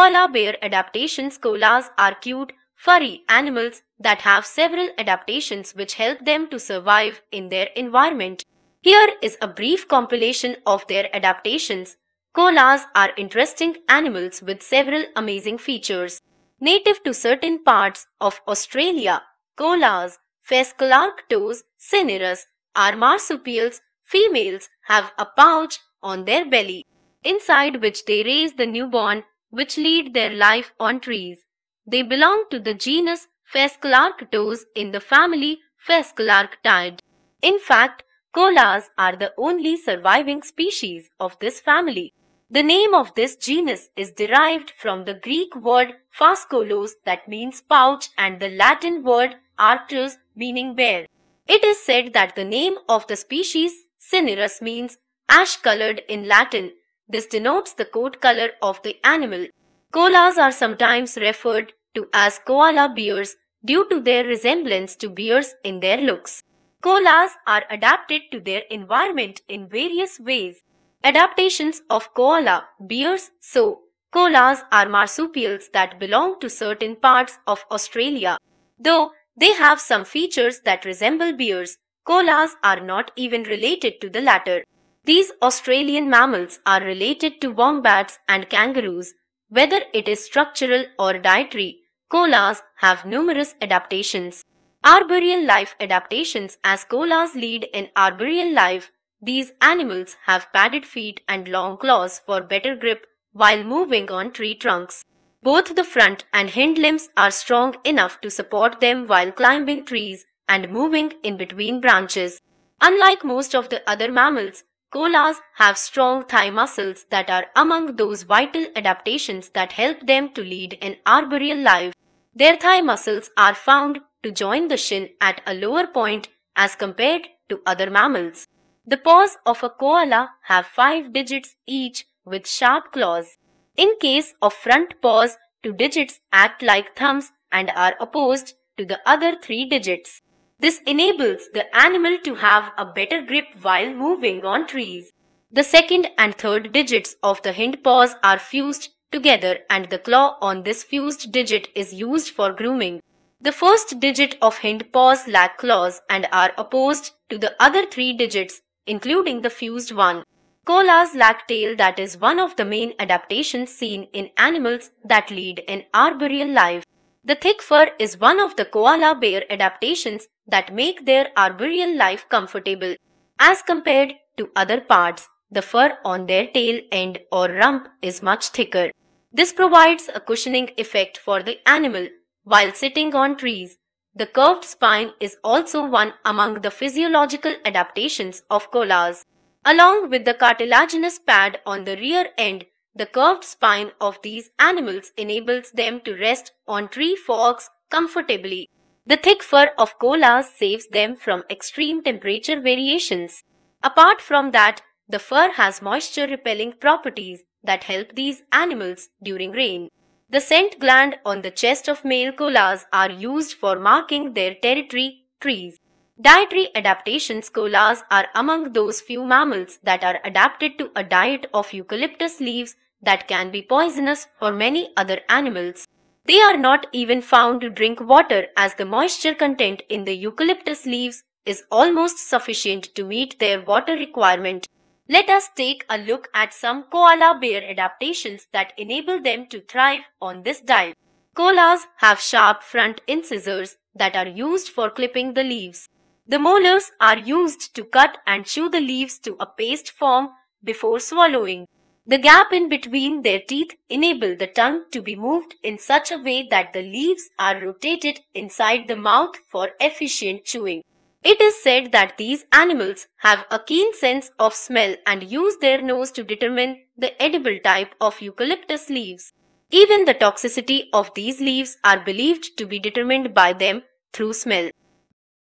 Koala bear adaptations Koalas are cute, furry animals that have several adaptations which help them to survive in their environment. Here is a brief compilation of their adaptations. Koalas are interesting animals with several amazing features. Native to certain parts of Australia, koalas, Fescalarctos, cinerus, are marsupials. Females have a pouch on their belly, inside which they raise the newborn which lead their life on trees. They belong to the genus Fescalarctos in the family Fescalarctidae. In fact, colas are the only surviving species of this family. The name of this genus is derived from the Greek word phaskolos that means pouch and the Latin word arctus meaning bear. It is said that the name of the species cinerus means ash colored in Latin this denotes the coat color of the animal. Koalas are sometimes referred to as koala bears due to their resemblance to bears in their looks. Koalas are adapted to their environment in various ways. Adaptations of koala bears so koalas are marsupials that belong to certain parts of Australia. Though they have some features that resemble bears, koalas are not even related to the latter. These Australian mammals are related to wombats and kangaroos. Whether it is structural or dietary, koalas have numerous adaptations. Arboreal life adaptations As koalas lead in arboreal life, these animals have padded feet and long claws for better grip while moving on tree trunks. Both the front and hind limbs are strong enough to support them while climbing trees and moving in between branches. Unlike most of the other mammals, Koalas have strong thigh muscles that are among those vital adaptations that help them to lead an arboreal life. Their thigh muscles are found to join the shin at a lower point as compared to other mammals. The paws of a koala have five digits each with sharp claws. In case of front paws, two digits act like thumbs and are opposed to the other three digits. This enables the animal to have a better grip while moving on trees. The second and third digits of the hind paws are fused together and the claw on this fused digit is used for grooming. The first digit of hind paws lack claws and are opposed to the other three digits, including the fused one. Koalas lack tail that is one of the main adaptations seen in animals that lead an arboreal life. The thick fur is one of the koala bear adaptations that make their arboreal life comfortable as compared to other parts. The fur on their tail end or rump is much thicker. This provides a cushioning effect for the animal while sitting on trees. The curved spine is also one among the physiological adaptations of koalas. Along with the cartilaginous pad on the rear end, the curved spine of these animals enables them to rest on tree forks comfortably. The thick fur of koalas saves them from extreme temperature variations. Apart from that, the fur has moisture repelling properties that help these animals during rain. The scent gland on the chest of male koalas are used for marking their territory, trees. Dietary adaptations Koalas are among those few mammals that are adapted to a diet of eucalyptus leaves that can be poisonous for many other animals. They are not even found to drink water as the moisture content in the eucalyptus leaves is almost sufficient to meet their water requirement. Let us take a look at some koala bear adaptations that enable them to thrive on this diet. Koalas have sharp front incisors that are used for clipping the leaves. The molars are used to cut and chew the leaves to a paste form before swallowing. The gap in between their teeth enable the tongue to be moved in such a way that the leaves are rotated inside the mouth for efficient chewing. It is said that these animals have a keen sense of smell and use their nose to determine the edible type of eucalyptus leaves. Even the toxicity of these leaves are believed to be determined by them through smell.